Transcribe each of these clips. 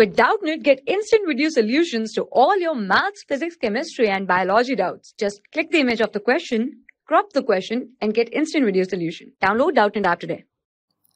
With Doubtnit, get instant video solutions to all your maths, physics, chemistry, and biology doubts. Just click the image of the question, crop the question, and get instant video solution. Download Doubtnit app today.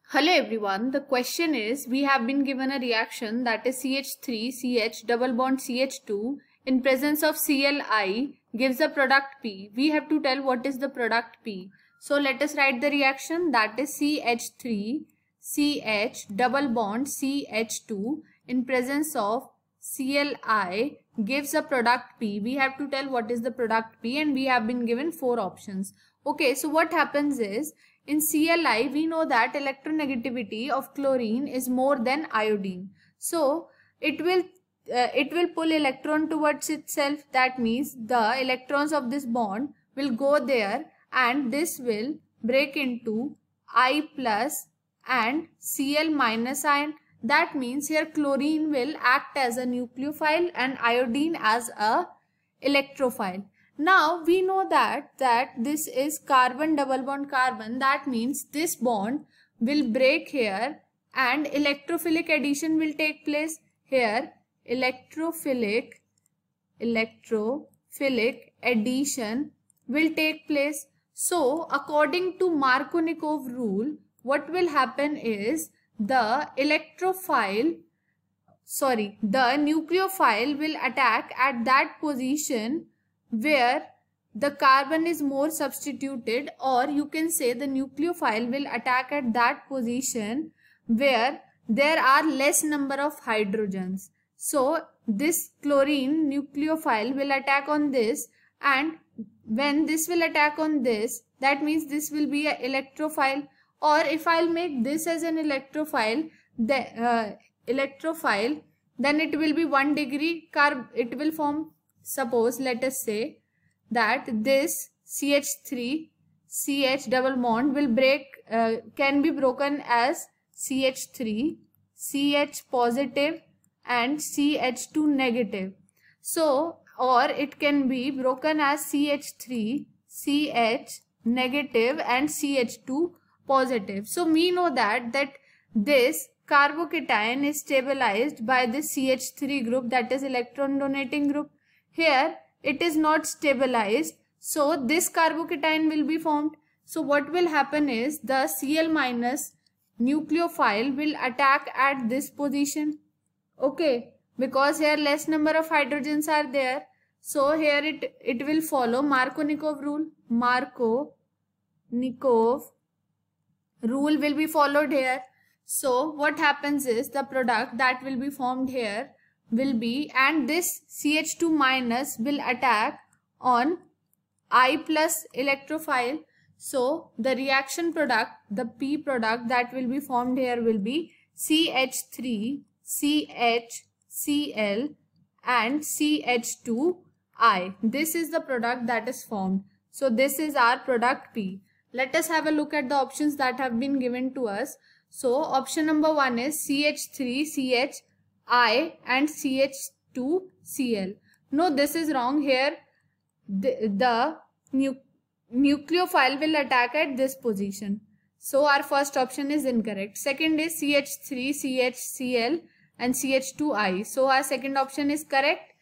Hello everyone, the question is we have been given a reaction that is CH3 CH double bond CH2 in presence of CLI gives a product P. We have to tell what is the product P. So let us write the reaction that is CH3 CH double bond CH2 in presence of CLI gives a product P. We have to tell what is the product P and we have been given four options. Okay, so what happens is in CLI we know that electronegativity of chlorine is more than iodine. So it will uh, it will pull electron towards itself that means the electrons of this bond will go there and this will break into I plus and Cl minus ion that means here chlorine will act as a nucleophile and iodine as a electrophile. Now we know that that this is carbon double bond carbon that means this bond will break here and electrophilic addition will take place here electrophilic electrophilic addition will take place so according to Markovnikov rule what will happen is the electrophile sorry the nucleophile will attack at that position where the carbon is more substituted or you can say the nucleophile will attack at that position where there are less number of hydrogens so this chlorine nucleophile will attack on this and when this will attack on this that means this will be an electrophile or if I'll make this as an electrophile, the uh, electrophile, then it will be 1 degree carb, it will form, suppose let us say that this CH3 CH double bond will break, uh, can be broken as CH3, CH positive and CH2 negative. So, or it can be broken as CH3, CH negative and CH2 positive. So we know that that this carbocation is stabilized by the CH3 group that is electron donating group. Here it is not stabilized. So this carbocation will be formed. So what will happen is the Cl minus nucleophile will attack at this position. Okay, because here less number of hydrogens are there. So here it, it will follow Markovnikov rule. Markovnikov rule will be followed here. So what happens is the product that will be formed here will be and this CH2 minus will attack on I plus electrophile. So the reaction product, the P product that will be formed here will be CH3, CH, Cl and CH2I. This is the product that is formed. So this is our product P. Let us have a look at the options that have been given to us. So option number 1 is CH3, CH, I and CH2, Cl. No, this is wrong here. The, the nu nucleophile will attack at this position. So our first option is incorrect. Second is CH3, CHCl and CH2I. So our second option is correct.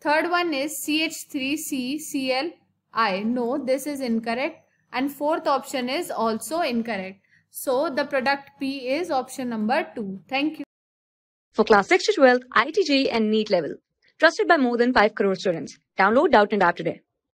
Third one is CH3, CCl, I. No, this is incorrect and fourth option is also incorrect. So the product P is option number 2. Thank you. For class 6 to 12, ITG and NEET level. Trusted by more than 5 crore students. Download Doubt and App today.